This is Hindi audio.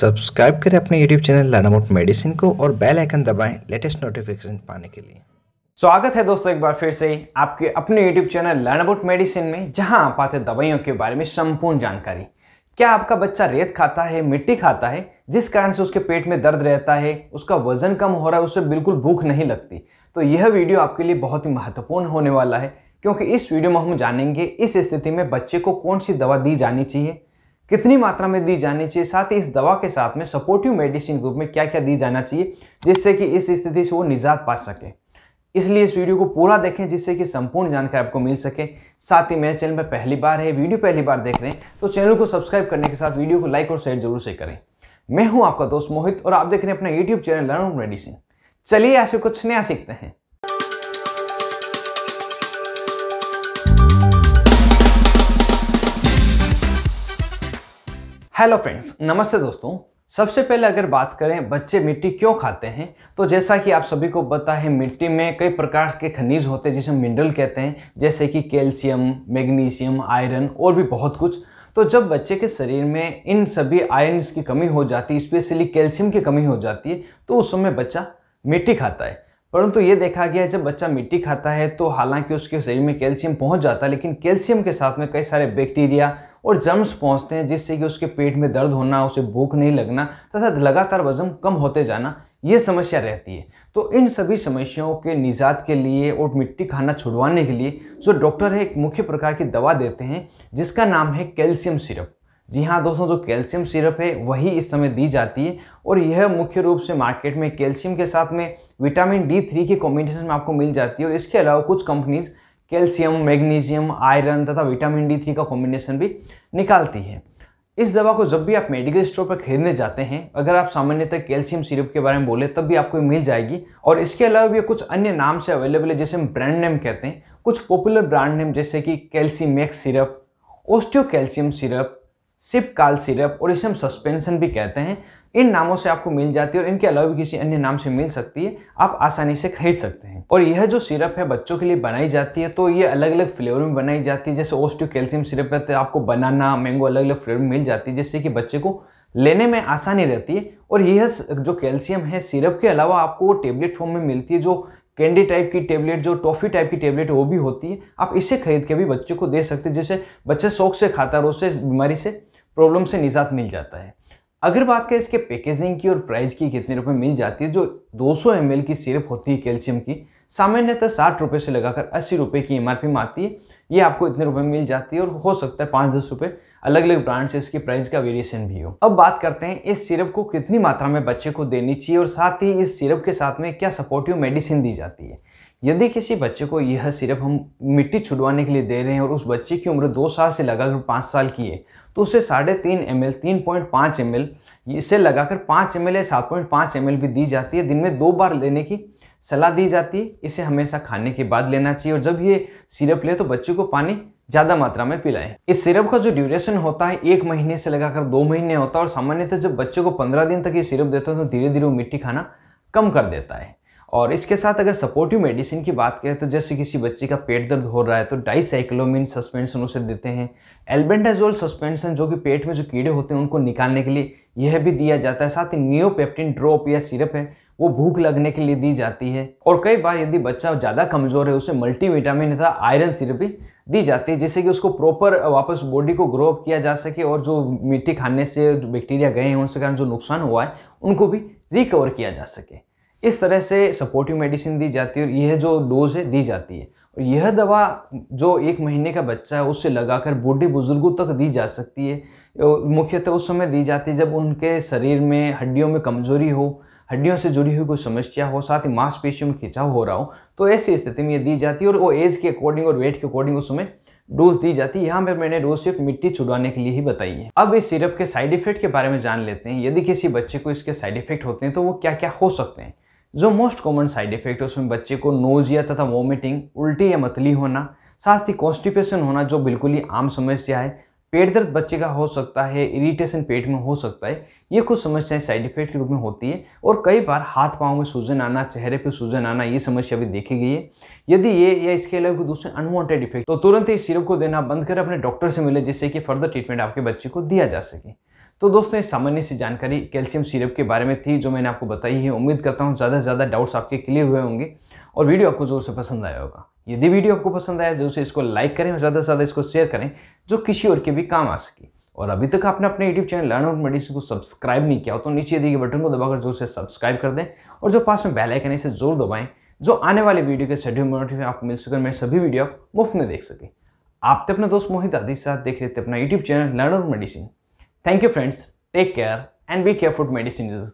सब्सक्राइब करें अपने यूट्यूब चैनल लर्नमोट मेडिसिन को और बेल आइकन दबाएं लेटेस्ट नोटिफिकेशन पाने के लिए स्वागत है दोस्तों एक बार फिर से आपके अपने यूट्यूब चैनल लर्नमोट मेडिसिन में जहां आप आते दवाइयों के बारे में संपूर्ण जानकारी क्या आपका बच्चा रेत खाता है मिट्टी खाता है जिस कारण से उसके पेट में दर्द रहता है उसका वजन कम हो रहा है उसे बिल्कुल भूख नहीं लगती तो यह वीडियो आपके लिए बहुत ही महत्वपूर्ण होने वाला है क्योंकि इस वीडियो में हम जानेंगे इस स्थिति में बच्चे को कौन सी दवा दी जानी चाहिए कितनी मात्रा में दी जानी चाहिए साथ ही इस दवा के साथ में सपोर्टिव मेडिसिन ग्रुप में क्या क्या दी जाना चाहिए जिससे कि इस स्थिति से वो निजात पा सके इसलिए इस वीडियो को पूरा देखें जिससे कि संपूर्ण जानकारी आपको मिल सके साथ ही मेरे चैनल पर पहली बार है वीडियो पहली बार देख रहे हैं तो चैनल को सब्सक्राइब करने के साथ वीडियो को लाइक और शेयर जरूर से करें मैं हूं आपका दोस्त मोहित और आप देख रहे हैं अपना यूट्यूब चैनल लर्न मेडिसिन चलिए ऐसे कुछ नया सीखते हैं हेलो फ्रेंड्स नमस्ते दोस्तों सबसे पहले अगर बात करें बच्चे मिट्टी क्यों खाते हैं तो जैसा कि आप सभी को पता है मिट्टी में कई प्रकार के खनिज होते हैं जिसे मिनरल कहते हैं जैसे कि कैल्शियम मैग्नीशियम आयरन और भी बहुत कुछ तो जब बच्चे के शरीर में इन सभी आयरन की कमी हो जाती है स्पेशली कैल्शियम की कमी हो जाती है तो उस समय बच्चा मिट्टी खाता है परंतु ये देखा गया जब बच्चा मिट्टी खाता है तो हालांकि उसके शरीर में कैल्शियम पहुंच जाता है लेकिन कैल्शियम के साथ में कई सारे बैक्टीरिया और जम्स पहुंचते हैं जिससे कि उसके पेट में दर्द होना उसे भूख नहीं लगना तथा लगातार वजन कम होते जाना ये समस्या रहती है तो इन सभी समस्याओं के निजात के लिए और मिट्टी खाना छुड़वाने के लिए जो डॉक्टर है एक मुख्य प्रकार की दवा देते हैं जिसका नाम है कैल्शियम सिरप जी हाँ दोस्तों जो कैल्शियम सिरप है वही इस समय दी जाती है और यह मुख्य रूप से मार्केट में कैल्शियम के साथ में विटामिन डी थ्री के कॉम्बिनेशन में आपको मिल जाती है और इसके अलावा कुछ कंपनीज़ कैल्शियम मैग्नीशियम आयरन तथा विटामिन डी थ्री का कॉम्बिनेशन भी निकालती है इस दवा को जब भी आप मेडिकल स्टोर पर खरीदने जाते हैं अगर आप सामान्यतः कैल्शियम सिरप के बारे में बोले तब भी आपको मिल जाएगी और इसके अलावा भी कुछ अन्य नाम से अवेलेबल है जैसे हम ब्रांड नेम कहते हैं कुछ पॉपुलर ब्रांड नेम जैसे कि Calcimax syrup Osteo calcium syrup Sipcal syrup और इसे हम सस्पेंशन भी कहते हैं इन नामों से आपको मिल जाती है और इनके अलावा भी किसी अन्य नाम से मिल सकती है आप आसानी से खरीद सकते हैं और यह जो सिरप है बच्चों के लिए बनाई जाती है तो ये अलग अलग फ्लेवर में बनाई जाती है जैसे ओस्टियो कैल्शियम सिरप है तो आपको बनाना मैंगो अलग अलग फ्लेवर में मिल जाती है जिससे कि बच्चे को लेने में आसानी रहती है और यह जो कैल्शियम है सिरप के अलावा आपको वो टेबलेट फॉर्म में मिलती है जो कैंडी टाइप की टेबलेट जो टॉफ़ी टाइप की टेबलेट वो भी होती है आप इसे खरीद के भी बच्चे को दे सकते हैं जैसे बच्चे शौक से खाता है और उससे बीमारी से प्रॉब्लम से निजात मिल जाता है अगर बात करें इसके पैकेजिंग की और प्राइस की कितने रुपए मिल जाती है जो 200 सौ की सिरप होती है कैल्शियम की सामान्यतः साठ रुपये से लगाकर अस्सी रुपये की एम आर में आती है ये आपको इतने रुपए मिल जाती है और हो सकता है पाँच दस रुपये अलग अलग ब्रांड से इसकी प्राइस का वेरिएशन भी हो अब बात करते हैं इस सिरप को कितनी मात्रा में बच्चे को देनी चाहिए और साथ ही इस सिरप के साथ में क्या सपोर्टिव मेडिसिन दी जाती है यदि किसी बच्चे को यह सिरप हम मिट्टी छुड़वाने के लिए दे रहे हैं और उस बच्चे की उम्र दो साल से लगाकर पाँच साल की है तो उसे साढ़े तीन एम एल तीन पॉइंट पाँच एम एल इसे लगाकर पाँच एम एल या सात पॉइंट पाँच एम एल भी दी जाती है दिन में दो बार लेने की सलाह दी जाती है इसे हमेशा खाने के बाद लेना चाहिए और जब ये सिरप ले तो बच्चे को पानी ज़्यादा मात्रा में पिलाएं इस सिरप का जो ड्यूरेशन होता है एक महीने से लगाकर दो महीने होता है और सामान्यतः जब बच्चे को पंद्रह दिन तक ये सिरप देते हैं तो धीरे धीरे वो मिट्टी खाना कम कर देता है और इसके साथ अगर सपोर्टिव मेडिसिन की बात करें तो जैसे किसी बच्चे का पेट दर्द हो रहा है तो डाइसाइक्लोमिन सस्पेंशन उसे देते हैं एल्बेंडाजोल सस्पेंशन जो कि पेट में जो कीड़े होते हैं उनको निकालने के लिए यह भी दिया जाता है साथ ही नियोपेप्टिन ड्रॉप या सिरप है वो भूख लगने के लिए दी जाती है और कई बार यदि बच्चा ज़्यादा कमज़ोर है उसे मल्टीविटामिन तथा आयरन सिरप भी दी जाती है जिससे कि उसको प्रॉपर वापस बॉडी को ग्रो अप किया जा सके और जो मिट्टी खाने से जो बैक्टीरिया गए हैं उनके कारण जो नुकसान हुआ है उनको भी रिकवर किया जा सके इस तरह से सपोर्टिव मेडिसिन दी जाती है और यह जो डोज है दी जाती है और यह दवा जो एक महीने का बच्चा है उससे लगाकर बूढ़े बुजुर्गों तक दी जा सकती है मुख्यतः उस समय दी जाती है जब उनके शरीर में हड्डियों में कमजोरी हो हड्डियों से जुड़ी हुई कोई समस्या हो साथ ही मांसपेशियों में खिंचाव हो रहा हो तो ऐसी स्थिति में ये दी जाती है और वो एज के अकॉर्डिंग और वेट के अकॉर्डिंग उसमें डोज दी जाती है यहाँ पर मैंने डोज सिर्फ मिट्टी छुड़वाने के लिए ही बताई है अब इस सिरप के साइड इफेक्ट के बारे में जान लेते हैं यदि किसी बच्चे को इसके साइड इफेक्ट होते हैं तो वो क्या क्या हो सकते हैं जो मोस्ट कॉमन साइड इफेक्ट है उसमें बच्चे को नोजिया तथा वॉमिटिंग उल्टी या मतली होना साथ ही कॉन्स्टिपेशन होना जो बिल्कुल ही आम समस्या है पेट दर्द बच्चे का हो सकता है इरिटेशन पेट में हो सकता है ये कुछ समस्याएं साइड इफेक्ट के रूप में होती है और कई बार हाथ पाँव में सूजन आना चेहरे पर सूजन आना ये समस्या भी देखी गई है यदि ये या इसके अलावा कोई दूसरे अनवांटेड इफेक्ट तो तुरंत ही सिरप को देना बंद कर अपने डॉक्टर से मिले जिससे कि फर्दर ट्रीटमेंट आपके बच्चे को दिया जा सके तो दोस्तों ये सामान्य सी जानकारी कैल्शियम सिरप के बारे में थी जो मैंने आपको बताई है उम्मीद करता हूँ ज़्यादा से ज़्यादा डाउट्स आपके क्लियर हुए होंगे और वीडियो आपको ज़ोर से पसंद आया होगा यदि वीडियो आपको पसंद आया जो से इसको लाइक करें और ज़्यादा से ज़्यादा इसको शेयर करें जो किसी और के भी काम आ सके और अभी तक आपने अपने YouTube channel learn out medicine को सब्सक्राइब नहीं किया हो तो नीचे दिए गए बटन को दबाकर जोर से सब्सक्राइब कर दें और जो पास में बेल आइकन है इसे जोर दबाएं जो आने वाले वीडियो के शेड्यूल नोटिफिकेशन आपको मिल सके मेरे सभी वीडियो आप मुफ्त में देख सके आप तो अपने दोस्त मोहित आदि के साथ देख लेते अपना YouTube channel learn out medicine thank you friends take care and be careful medicine use